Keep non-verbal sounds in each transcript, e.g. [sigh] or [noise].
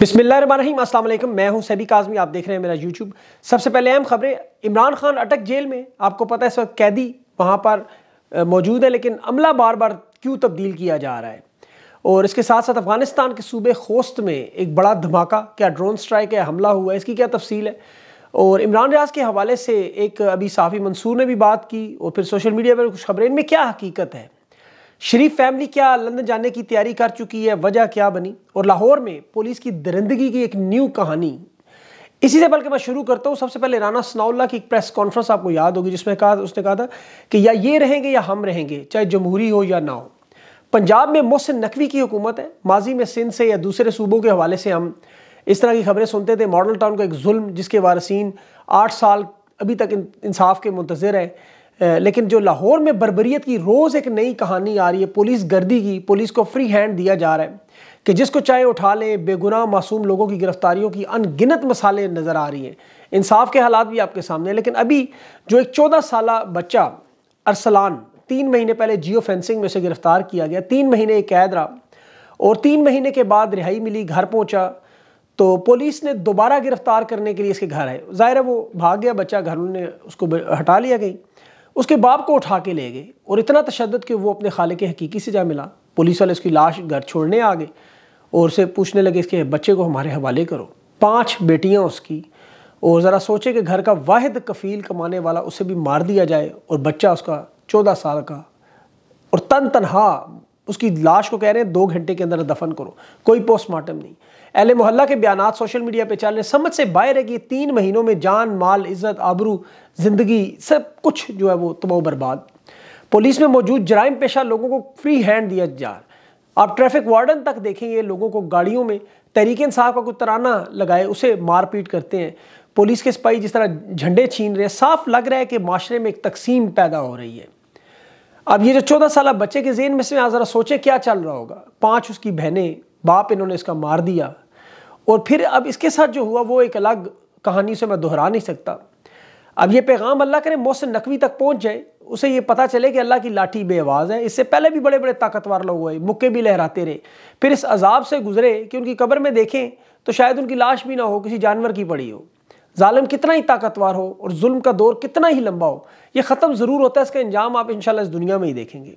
बिस्मिल्लाम असल मैं हूं सभी काजमी आप देख रहे हैं मेरा यूट्यूब सबसे पहले अहम खबरें इमरान खान अटक जेल में आपको पता है इस वक्त कैदी वहाँ पर मौजूद है लेकिन अमला बार बार क्यों तब्दील किया जा रहा है और इसके साथ साथ अफगानिस्तान के सूबे खोस्त में एक बड़ा धमाका क्या ड्रोन स्ट्राइक है हमला हुआ है इसकी क्या तफसील है और इमरान रियाज के हवाले से एक अभी साफ़ी मंसूर ने भी बात की और फिर सोशल मीडिया पर कुछ खबरें इनमें क्या हकीकत है शरीफ फैमिली क्या लंदन जाने की तैयारी कर चुकी है वजह क्या बनी और लाहौर में पुलिस की दरिंदगी की एक न्यू कहानी इसी से बल्कि मैं शुरू करता हूँ सबसे पहले राना सनाउल्ला की एक प्रेस कॉन्फ्रेंस आपको याद होगी जिसमें कहा उसने कहा था कि या ये रहेंगे या हम रहेंगे चाहे जमहूरी हो या ना हो पंजाब में मोहसिन नकवी की हुकूमत है माजी में सिंध से या दूसरे सूबों के हवाले से हम इस तरह की खबरें सुनते थे मॉडल टाउन का एक जुल्म जिसके वारसीन आठ साल अभी तक इंसाफ के मुंतजर हैं लेकिन जो लाहौर में बरबरीत की रोज़ एक नई कहानी आ रही है पुलिस गर्दी की पुलिस को फ्री हैंड दिया जा रहा है कि जिसको चाहे उठा लें बेगुनाह मासूम लोगों की गिरफ्तारियों की अनगिनत मसाले नज़र आ रही हैं इंसाफ के हालात भी आपके सामने हैं लेकिन अभी जो एक चौदह साल बच्चा अरसलान तीन महीने पहले जियो फेंसिंग में उसे गिरफ़्तार किया गया तीन महीने कैद रहा और तीन महीने के बाद रिहाई मिली घर पहुँचा तो पुलिस ने दोबारा गिरफ़्तार करने के लिए इसके घर आए ज़ाहिर है वो भाग गया बच्चा घर ने उसको हटा लिया गई उसके बाप को उठा के ले गए और इतना तशद कि वो अपने खाले के हकीकी से जा मिला पुलिस वाले उसकी लाश घर छोड़ने आ गए और उसे पूछने लगे इसके बच्चे को हमारे हवाले करो पाँच बेटियाँ उसकी और ज़रा सोचे कि घर का वाहिद कफ़ील कमाने वाला उसे भी मार दिया जाए और बच्चा उसका चौदह साल का और तन तनहा उसकी लाश को कह रहे हैं दो घंटे के अंदर दफन करो कोई पोस्टमार्टम नहीं अहल मोहल्ला के बयान सोशल मीडिया पर चल रहे समझ से बाहर है कि तीन महीनों में जान माल इज्जत आबरू ज़िंदगी सब कुछ जो है वो तबाह तो बर्बाद पुलिस में मौजूद जराइम पेशा लोगों को फ्री हैंड दिया जा रहा आप ट्रैफिक वार्डन तक देखेंगे लोगों को गाड़ियों में तरीके इंसाफ का कोई तराना लगाए उसे मारपीट करते हैं पुलिस के सिपाही जिस तरह झंडे छीन रहे हैं साफ लग रहा है कि माशरे में एक तकसीम पैदा हो रही है अब ये जो चौदह साल बच्चे के जेन में से ज़रा सोचे क्या चल रहा होगा पाँच उसकी बहनें बाप इन्होंने इसका मार दिया और फिर अब इसके साथ जो हुआ वो एक अलग कहानी से मैं दोहरा नहीं सकता अब ये पैगाम अल्लाह करे मोहसिन नकवी तक पहुंच जाए उसे ये पता चले कि अल्लाह की लाठी आवाज़ है इससे पहले भी बड़े बड़े ताकतवर लोग हुए मुक्के भी लहराते रहे फिर इस अजाब से गुजरे कि उनकी कब्र में देखें तो शायद उनकी लाश भी ना हो किसी जानवर की पड़ी हो जालिम कितना ही ताकतवर हो और जुल्म का दौर कितना ही लंबा हो यह ख़त्म ज़रूर होता है इसका इंजाम आप इन इस दुनिया में ही देखेंगे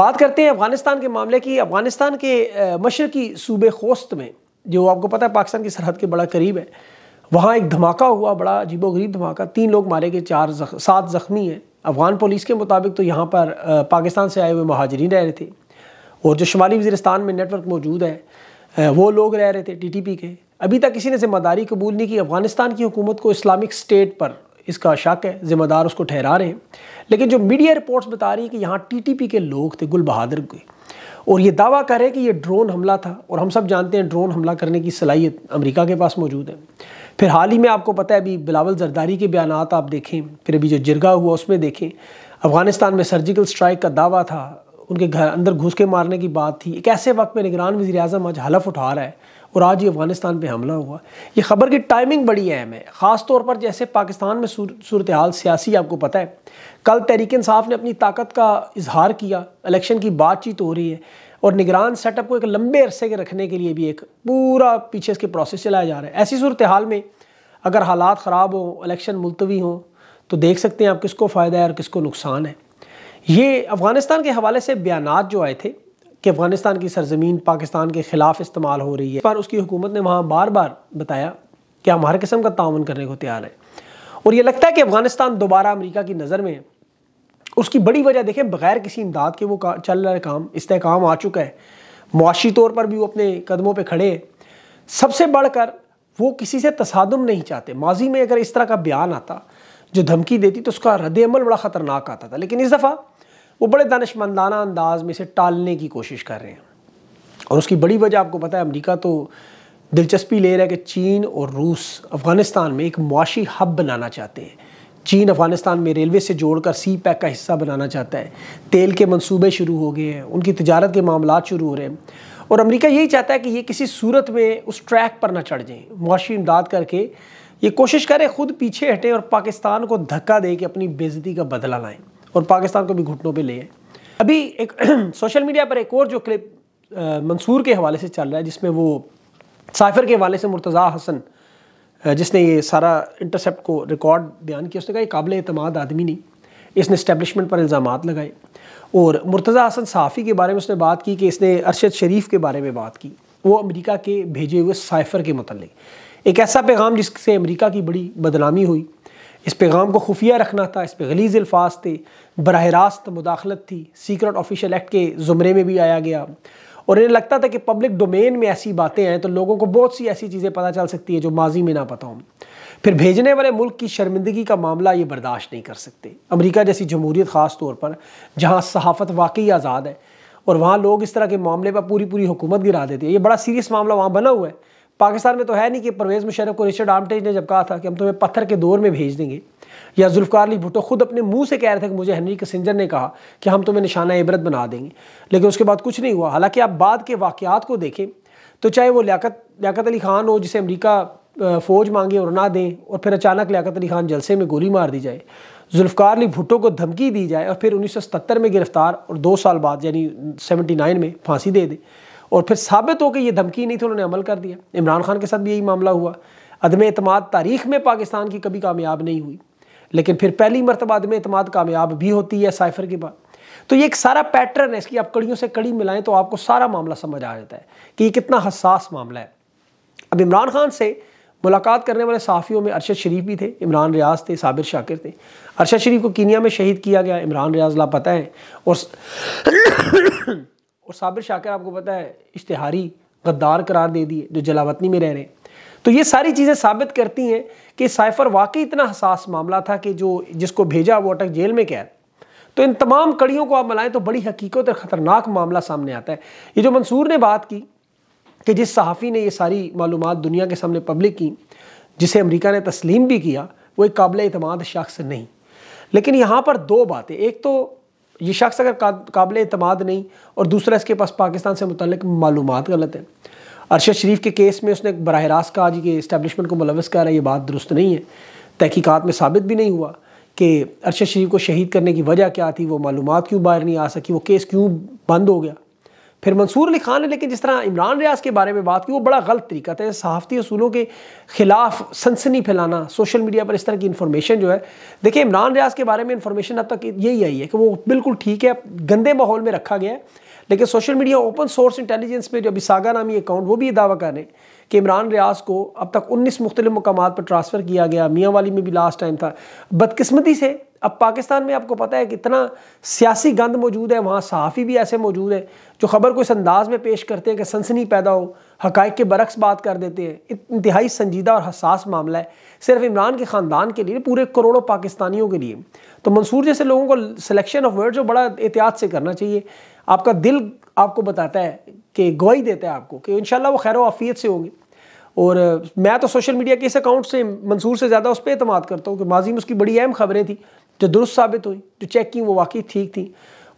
बात करते हैं अफ़गानिस्तान के मामले की अफ़गानिस्तान के मशरकी सूबे खोस्त में जो आपको पता है पाकिस्तान की सरहद के बड़ा करीब है वहाँ एक धमाका हुआ बड़ा अजीब गरीब धमाका तीन लोग मारे गए चार जख, सात ज़ख्मी हैं अफ़गान पुलिस के मुताबिक तो यहाँ पर पाकिस्तान से आए हुए महाजरीन रह रहे थे और जो शुमाली वजीरस्तान में नेटवर्क मौजूद है वो लोग रह रहे थे पी के अभी तक किसी ने जिम्मेदारी कबूल नहीं की अफगानिस्तान की हुकूमत को इस्लामिक स्टेट पर इसका शक है ज़िम्मेदार उसको ठहरा रहे हैं लेकिन जो मीडिया रिपोर्ट्स बता रही है कि यहाँ टीटीपी के लोग थे गुल बहादुर के और ये दावा कर रहे हैं कि ये ड्रोन हमला था और हम सब जानते हैं ड्रोन हमला करने की सलाहियत अमेरिका के पास मौजूद है फिर हाल ही में आपको पता है अभी बिलावल जरदारी के बयान आप देखें फिर अभी जो जिरगा हुआ उसमें देखें अफगानिस्तान में सर्जिकल स्ट्राइक का दावा था उनके घर अंदर घुस के मारने की बात थी एक ऐसे वक्त में निगरान वजी अजम आज हलफ उठा रहा है और आज ये अफगानिस्तान पर हमला हुआ ये खबर की टाइमिंग बड़ी अहम है ख़ास तौर पर जैसे पाकिस्तान में सूरत हाल सियासी आपको पता है कल तहरीक साफ़ ने अपनी ताकत का इजहार किया इलेक्शन की बातचीत हो रही है और निगरान सेटअप को एक लंबे अरसे के रखने के लिए भी एक पूरा पीछे इसके प्रोसेस चलाया जा रहा है ऐसी सूरत हाल में अगर हालात ख़राब हों इलेक्शन मुलतवी हों तो देख सकते हैं आप किसको फ़ायदा है और किसको नुकसान है ये अफ़गानिस्तान के हवाले से बयान जो आए थे कि अफ़गानिस्तान की सरजमीन पाकिस्तान के ख़िलाफ़ इस्तेमाल हो रही है पर उसकी हुकूमत ने वहाँ बार बार बताया कि हम हर किस्म का ताउन करने को तैयार हैं और ये लगता है कि अफ़गानिस्तान दोबारा अमरीका की नज़र में उसकी बड़ी वजह देखें बग़ैर किसी इमदाद के वो चल रहा है काम इस्तेकाम आ चुका है मुआशी तौर पर भी वो अपने कदमों पर खड़े सबसे सबसे बढ़कर वो किसी से तसादम नहीं चाहते माजी में अगर इस तरह का बयान आता जो धमकी देती तो उसका रद्द अमल बड़ा ख़तरनाक आता था लेकिन इस दफ़ा वो बड़े दानशमंदाना अंदाज में इसे टालने की कोशिश कर रहे हैं और उसकी बड़ी वजह आपको पता है अमरीका तो दिलचस्पी ले रहा है कि चीन और रूस अफ़गानिस्तान में एक मुआशी हब बनाना चाहते हैं चीन अफ़गानिस्तान में रेलवे से जोड़कर सी पैक का हिस्सा बनाना चाहता है तेल के मंसूबे शुरू हो गए हैं उनकी तजारत के मामला शुरू हो रहे हैं और अमेरिका यही चाहता है कि ये किसी सूरत में उस ट्रैक पर ना चढ़ जाएँ मुआशी इमदाद करके ये कोशिश करें खुद पीछे हटें और पाकिस्तान को धक्का दे के अपनी बेजती का बदला लाएँ और पाकिस्तान को भी घुटनों पर ले आए अभी एक [clears throat] सोशल मीडिया पर एक और जो क्लिप मंसूर के हवाले से चल रहा है जिसमें वो साइफर के हवाले से मुर्तज़ा हसन जिसने ये सारा इंटरसेप्ट को रिकॉर्ड बयान किया उसने कहा काबिल अतमाद आदमी नहीं इसने इस्टेबलिशमेंट पर इल्ज़ाम लगाए और मुर्तज़ा हसन साफ़ी के बारे में उसने बात की कि इसने अरशद शरीफ के बारे में बात की वो अमेरिका के भेजे हुए साइफर के मतलब एक ऐसा पैगाम जिससे अमेरिका की बड़ी बदनामी हुई इस पैगाम को खुफिया रखना था इस पर गलीज अल्फाज थे बरह रास्त मुदाखलत थी सीक्रेट ऑफिशियल एक्ट के ज़ुमरे में भी आया गया और इन्हें लगता था कि पब्लिक डोमेन में ऐसी बातें हैं तो लोगों को बहुत सी ऐसी चीज़ें पता चल सकती है जो माजी में ना पता हूँ फिर भेजने वाले मुल्क की शर्मिंदगी का मामला ये बर्दाश्त नहीं कर सकते अमरीका जैसी जमहूरियत ख़ास तौर पर जहाँ सहाफ़त वाकई आज़ाद है और वहाँ लोग इस तरह के मामले पर पूरी पूरी हुकूमत गिरा देते हैं ये बड़ा सीरियस मामला वहाँ बना हुआ है पाकिस्तान में तो है नहीं कि परवेज़ मुशरफ को रिचर्ड आर्मटेज ने जब कहा था कि हम तुम्हें पत्थर के दौर में भेज देंगे या जुल्फ़ार अली भुटो खुद अपने मुंह से कह रहे थे कि मुझे हनरी कसिंजर ने कहा कि हम तुम्हें निशाना इबरत बना देंगे लेकिन उसके बाद कुछ नहीं हुआ हालांकि आप बाद के वाक़ात को देखें तो चाहे वो लियात लियाकत अली ख़ान हो जिसे अमरीका फ़ौज मांगे और ना दें और फिर अचानक लियाकत अली ख़ान जलसे में गोली मार दी जाए जुल्फ़ार अली भुट्टो को धमकी दी जाए और फिर उन्नीस सौ में गिरफ़्तार और दो साल बाद यानी सेवेंटी नाइन में फांसी दे दें और फिर साबित हो कि ये धमकी नहीं थी उन्होंने अमल कर दिया इमरान खान के साथ भी यही मामला हुआ अदम अतमाद तारीख में पाकिस्तान की कभी कामयाब नहीं हुई लेकिन फिर पहली मरतबा अदम अतमाद कामयाब भी होती है साइफर के बाद तो ये एक सारा पैटर्न है इसकी आप कड़ियों से कड़ी मिलाएं तो आपको सारा मामला समझ आ जाता है कि ये कितना हसास मामला है अब इमरान खान से मुलाकात करने वाले साफ़ियों में अरशद शरीफ भी थे इमरान रियाज थे साबिर शाकिर थे अरशद शरीफ को कीनिया में शहीद किया गया इमरान रियाज लापता है और और साबिर शाकिर आपको पता है इश्तहारी गद्दार करार दे दिए जो जलावतनी में रह रहे हैं तो ये सारी चीज़ें साबित करती हैं कि साइफर वाकई इतना हसास मामला था कि जो जिसको भेजा वो अटक जेल में कैद तो इन तमाम कड़ियों को आप मिलाएं तो बड़ी हकीकत और ख़तरनाक मामला सामने आता है ये जो मंसूर ने बात की कि जिस सहाफ़ी ने ये सारी मालूम दुनिया के सामने पब्लिक की जिसे अमरीका ने तस्लीम भी किया वो एक काबिल अतमाद शख्स नहीं लेकिन यहाँ पर दो बातें एक तो ये शख्स अगर काबिल अतमाद नहीं और दूसरा इसके पास पाकिस्तान से मुतलक मालूम गलत हैं अरशद शरीफ के केस में उसने बरह रास्त कहा जी कि इस्टेबलिशमेंट को मुलवस कर रहा है ये बात दुरुस्त नहीं है तहकीक़ात में साबित भी नहीं हुआ कि अरशद शरीफ को शहीद करने की वजह क्या थी वो मालूम क्यों बाहर नहीं आ सकी वो केस क्यों बंद हो गया फिर मंसूर अली खान ने लेकिन जिस तरह इमरान रियाज के बारे में बात की वो बड़ा गलत तरीका था सहाफ़ती असूलों के ख़िलाफ़ सनसनी फैलाना सोशल मीडिया पर इस तरह की इन्फॉर्मेशन जो है देखिए इमरान रियाज के बारे में इन्फॉर्मेशन अब तक यही आई है कि वो बिल्कुल ठीक है गंदे माहौल में रखा गया है लेकिन social media open source intelligence में जो अभी सागा नामी अकाउंट वो भी ये दावा कर रहे हैं कि इमरान रियाज को अब तक उन्नीस मुख्तलिफ मकाम पर ट्रांसफ़र किया गया मियाँ वाली में भी लास्ट टाइम था बदकस्मती से अब पाकिस्तान में आपको पता है कितना सियासी गंद मौजूद है वहाँ सहाफ़ी भी ऐसे मौजूद हैं जो ख़बर को इस अंदाज में पेश करते हैं कि सनसनी पैदा हो हक़ के बरक्स बात कर देते हैं इंतहाई संजीदा और हसास मामला है सिर्फ इमरान के ख़ानदान के लिए पूरे करोड़ों पाकिस्तानियों के लिए तो मंसूर जैसे लोगों को सिलेक्शन ऑफ वर्ड जो बड़ा एहतियात से करना चाहिए आपका दिल आपको बताता है कि गवाही देता है आपको कि इन वो खैर वाफियत से होंगे और मैं तो सोशल मीडिया के इस अकाउंट से मंसूर से ज़्यादा उस पर अतमाद करता हूँ कि माजी में उसकी बड़ी अहम खबरें थी जो दुरुस्त साबित हुई जो चेक की वो वाकई ठीक थी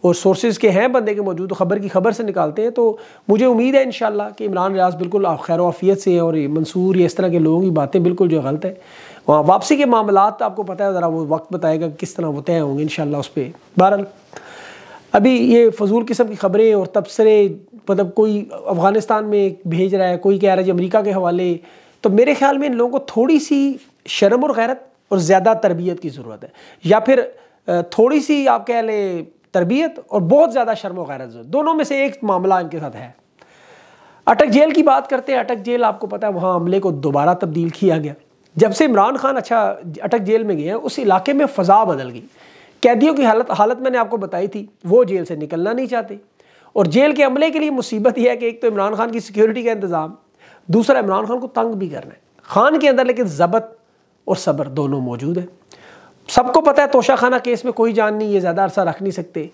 और सोर्सेज के हैं बंदे के मौजूद तो खबर की खबर से निकालते हैं तो मुझे उम्मीद है इन कि इमरान रियाज बिल्कुल खैर वाफियत से हैं और ये मंसूर या इस तरह के लोगों की बातें बिल्कुल जो गलत है वहाँ वापसी के मामला तो आपको पता है ज़रा वो वक्त बताएगा किस तरह वो तय होंगे इन उस पर बहरहाल अभी ये फजूल किस्म की खबरें और तबसरे मतलब कोई अफ़गानिस्तान में भेज रहा है कोई कह रहा है जी अमरीका के हवाले तो मेरे ख्याल में इन लोगों को थोड़ी सी शर्म और गैरत और ज़्यादा तरबियत की ज़रूरत है या फिर थोड़ी सी आप कह लें तरबियत और बहुत ज़्यादा शर्म वगैरह दोनों में से एक मामला इनके साथ है अटक जेल की बात करते हैं अटक जेल आपको पता है वहाँ अमले को दोबारा तब्दील किया गया जब से इमरान खान अच्छा अटक जेल में गए हैं उस इलाके में फ़जा बदल गई कैदियों की हालत हालत मैंने आपको बताई थी वो जेल से निकलना नहीं चाहते और जेल के अमले के लिए मुसीबत यह है कि एक तो इमरान खान की सिक्योरिटी का इंतज़ाम दूसरा इमरान खान को तंग भी करना है खान के अंदर लेकिन ज़बत और सब्र दोनों मौजूद हैं सबको पता है तोशा खाना केस में कोई जान नहीं ये ज़्यादा अरसा रख नहीं सकते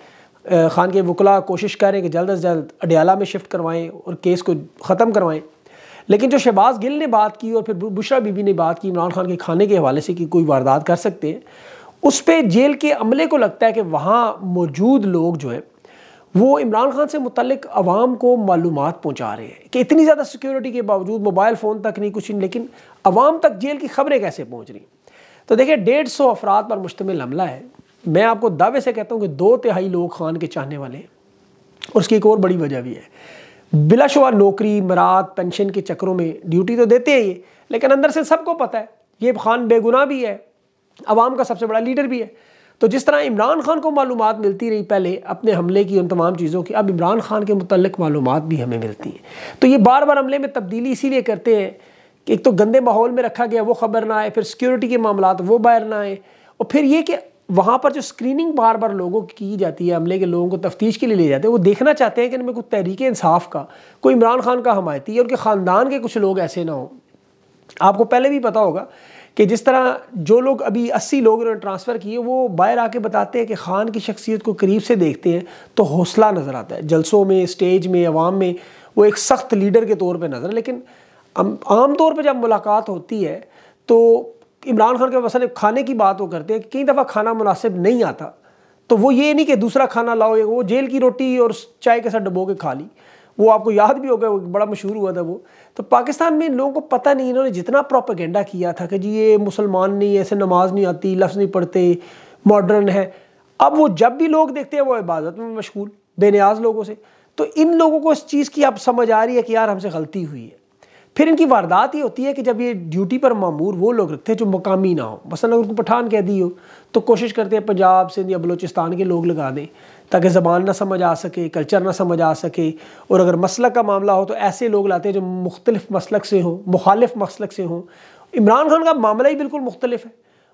खान के वकला कोशिश करें कि जल्द अज जल्द अडयाला में शिफ्ट करवाएं और केस को ख़त्म करवाएं लेकिन जो शहबाज गिल ने बात की और फिर बुशरा बीबी ने बात की इमरान खान के खाने के हवाले से कि कोई वारदात कर सकते हैं उस पर जेल के अमले को लगता है कि वहाँ मौजूद लोग जो हैं वो इमरान खान से मुतलक अवाम को मालूम पहुँचा रहे हैं कि इतनी ज़्यादा सिक्योरिटी के बावजूद मोबाइल फ़ोन तक नहीं कुछ नहीं लेकिन अवाम तक जेल की खबरें कैसे पहुँच रही तो देखिए डेढ़ सौ अफराद पर मुश्तमिल हमला है मैं आपको दावे से कहता हूँ कि दो तिहाई लोग खान के चाहने वाले हैं उसकी एक और बड़ी वजह भी है बिलाशुआ नौकरी मरात पेंशन के चक्करों में ड्यूटी तो देते हैं ये लेकिन अंदर से सबको पता है ये खान बेगुना भी है आवाम का सबसे बड़ा लीडर भी है तो जिस तरह इमरान खान को मालूम मिलती रही पहले अपने हमले की उन तमाम चीज़ों की अब इमरान खान के मतलब मालूम भी हमें मिलती हैं तो ये बार बार हमले में तब्दीली इसीलिए करते हैं कि एक तो गंदे माहौल में रखा गया वो खबर ना आए फिर सिक्योरिटी के मामला वो बाहर ना आए और फिर ये कि वहाँ पर जो स्क्रीनिंग बार बार लोगों की की जाती है हमले के लोगों को तफ्तीश के लिए ले जाते हैं वो देखना चाहते हैं कि इनमें कोई तहरीक इंसाफ का कोई इमरान खान का हमायती है उनके ख़ानदान के कुछ लोग ऐसे ना हों आपको पहले भी पता होगा कि जिस तरह जो लोग अभी अस्सी लोग उन्होंने ट्रांसफ़र किए वो बाहर आके बताते हैं कि ख़ान की शख्सियत को करीब से देखते हैं तो हौसला नज़र आता है जलसों में स्टेज में अवाम में वो एक सख्त लीडर के तौर पर नज़र लेकिन आम तौर पर जब मुलाकात होती है तो इमरान खान के मसल खाने की बात वो करते हैं कई दफ़ा खाना मुनासिब नहीं आता तो वो ये नहीं कि दूसरा खाना लाओ वो जेल की रोटी और चाय के साथ डबो के खा ली वो आपको याद भी होगा बड़ा मशहूर हुआ था वो तो पाकिस्तान में लोगों को पता नहीं इन्होंने जितना प्रोपागेंडा किया था कि जी ये मुसलमान नहीं ऐसे नमाज नहीं आती लफ्ज़ नहीं पढ़ते मॉडर्न है अब वो जब भी लोग देखते हैं वो इबादत में मशगूल बेनियाज लोगों से तो इन लोगों को इस चीज़ की अब समझ आ रही है कि यार हमसे गलती हुई है फिर इनकी वारदात ही होती है कि जब ये ड्यूटी पर मामूर वो लोग रखते हैं जो मकामी ना हो मसलन अगर उनको पठान कह दी हो तो कोशिश करते हैं पंजाब सिंध या बलोचिस्तान के लोग लगा दें ताकि ज़बान ना समझ आ सके कल्चर ना समझ आ सके और अगर मसलक का मामला हो तो ऐसे लोग लाते हैं जो मुख्तलिफ मसलक से हों मुखालिफ मसलक से हों इमरान खान का मामला ही बिल्कुल मुख्तलिफ है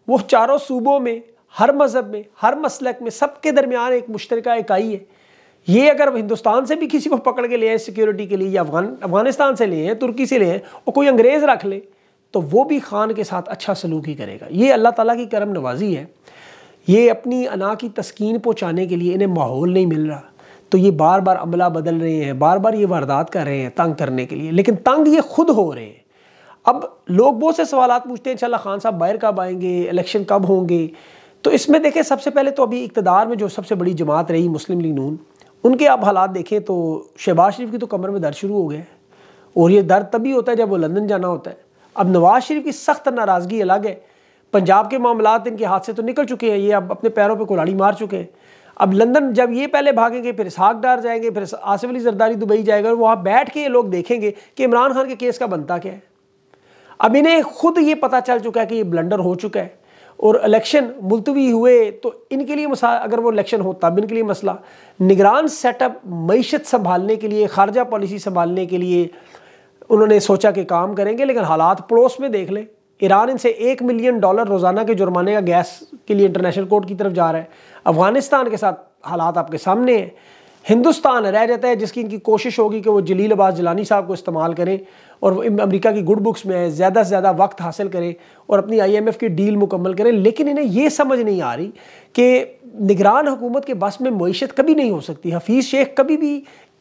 वो चारों सूबों में हर मज़हब में हर मसलक में सबके दरमियान एक मुश्तरक इकाई है ये अगर हिंदुस्तान से भी किसी को पकड़ के ले आए सिक्योरिटी के लिए या अफगान अफगानिस्तान से ले हैं तुर्की से ले हैं और कोई अंग्रेज़ रख ले तो वो भी खान के साथ अच्छा सलूक ही करेगा ये अल्लाह ताला की करम नवाजी है ये अपनी अना की तस्कीन पहुँचाने के लिए इन्हें माहौल नहीं मिल रहा तो ये बार बार अमला बदल रहे हैं बार बार ये वारदात कर रहे हैं तंग करने के लिए लेकिन तंग ये खुद हो रहे हैं अब लोग बहुत से सवाल पूछते हैं इंशाल्लाह खान साहब बाहर कब आएंगे इलेक्शन कब होंगे तो इसमें देखें सबसे पहले तो अभी इकतदार में जो सबसे बड़ी जमात रही मुस्लिम लीग नून उनके आप हालात देखें तो शहबाज शरीफ की तो कमर में दर्द शुरू हो गया है और ये दर्द तभी होता है जब वो लंदन जाना होता है अब नवाज शरीफ की सख्त नाराज़गी अलग है पंजाब के मामला इनके हाथ से तो निकल चुके हैं ये अब अपने पैरों पर कुलाड़ी मार चुके हैं अब लंदन जब ये पहले भागेंगे फिर साग डार जाएंगे फिर आसिफ अली जरदारी दुबई जाएगा और वहाँ बैठ के ये लोग देखेंगे कि इमरान खान के केस का बनता क्या है अब इन्हें खुद ये पता चल चुका है कि ये ब्लंडर हो चुका है और इलेक्शन मुलतवी हुए तो इनके लिए मसा अगर वो इलेक्शन होता इनके लिए मसला निगरान सेटअप मीशत संभालने के लिए खारजा पॉलिसी संभालने के लिए उन्होंने सोचा कि काम करेंगे लेकिन हालात पड़ोस में देख लें ईरान इनसे एक मिलियन डॉलर रोज़ाना के जुर्माने का गैस के लिए इंटरनेशनल कोर्ट की तरफ जा रहा है अफ़गानिस्तान के साथ हालात आपके सामने हैं हिंदुस्तान रह जाता है जिसकी इनकी कोशिश होगी कि वो जलील अब्बास जलानी साहब को इस्तेमाल करें और वो अमेरिका की गुड बुक्स में आए ज़्यादा से ज़्यादा वक्त हासिल करें और अपनी आईएमएफ की डील मुकम्मल करें लेकिन इन्हें ये समझ नहीं आ रही कि निगरान हुकूमत के बस में मीशत कभी नहीं हो सकती हफीज़ शेख कभी भी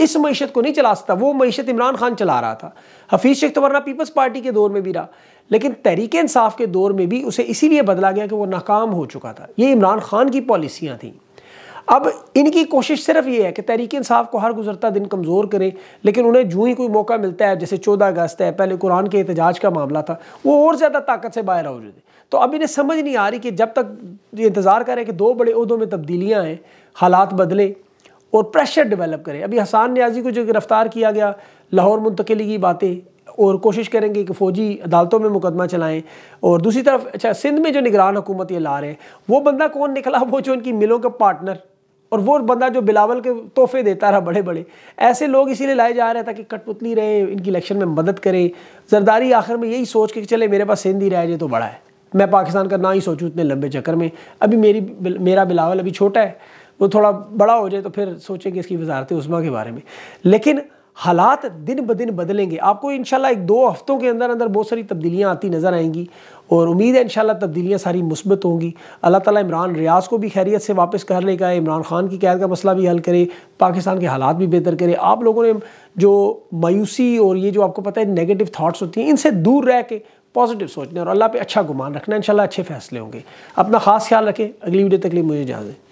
इस मीशत को नहीं चला सकता वो मीशत इमरान खान चला रहा था हफीज़ शेख तो वरना पीपल्स पार्टी के दौर में भी रहा लेकिन तहरीक इंसाफ के दौर में भी उसे इसीलिए बदला गया कि वो नाकाम हो चुका था ये इमरान खान की पॉलिसियाँ थीं अब इनकी कोशिश सिर्फ ये है कि तहरीक इंसाफ को हर गुजरता दिन कमज़ोर करें लेकिन उन्हें जूँ ही कोई मौका मिलता है जैसे चौदह अगस्त है पहले कुरान के एहतजाज का मामला था वो और ज़्यादा ताकत से बाहर हो जाते तो अब इन्हें समझ नहीं आ रही कि जब तक ये इंतज़ार करें कि दो बड़े उहदों में तब्दीलियाँ आएँ हालात बदलें और प्रेशर डेवलप करें अभी हसान न्याजी को जो गिरफ़्तार किया गया लाहौर मुंतकली की बातें और कोशिश करेंगे कि फ़ौजी अदालतों में मुकदमा चलाएं और दूसरी तरफ अच्छा सिंध में जो निगरान हुकूमत ये ला रहे हैं वो बंदा कौन निकला [laughs] वो जो उनकी मिलों का पार्टनर और वो बंदा जो बिलावल के तोहफे देता रहा बड़े बड़े ऐसे लोग इसीलिए लाए जा रहे हैं ताकि कठपुतली रहे इनकी इलेक्शन में मदद करे जरदारी आखिर में यही सोच के कि चले मेरे पास सिंधी रह जाए तो बड़ा है मैं पाकिस्तान का ना ही सोचूँ इतने लंबे चक्कर में अभी मेरी मेरा बिलावल अभी छोटा है वो थोड़ा बड़ा हो जाए तो फिर सोचेंगे इसकी वजारत उस्मा के बारे में लेकिन हालात दिन ब दिन बदलेंगे आपको इन एक दो हफ्तों के अंदर अंदर बहुत सारी तब्दीलियाँ आती नज़र आएंगी और उम्मीद है इन तब्दीलियाँ सारी मुस्बत होंगी अल्लाह ताला इमरान रियाज को भी खैरियत से वापस कर लेगा इमरान खान की कैद का मसला भी हल करे पाकिस्तान के हालात भी बेहतर करे आप लोगों ने जो मायूसी और ये जो आपको पता है नेगेटिव थाट्स होती हैं इनसे दूर रह के पॉजिटिव सोचने और अल्लाह पर अच्छा गुमान रखना इनशाला अच्छे फैसले होंगे अपना खास ख्याल रखें अगली वीडियो तक लिए मुझे इजाज़त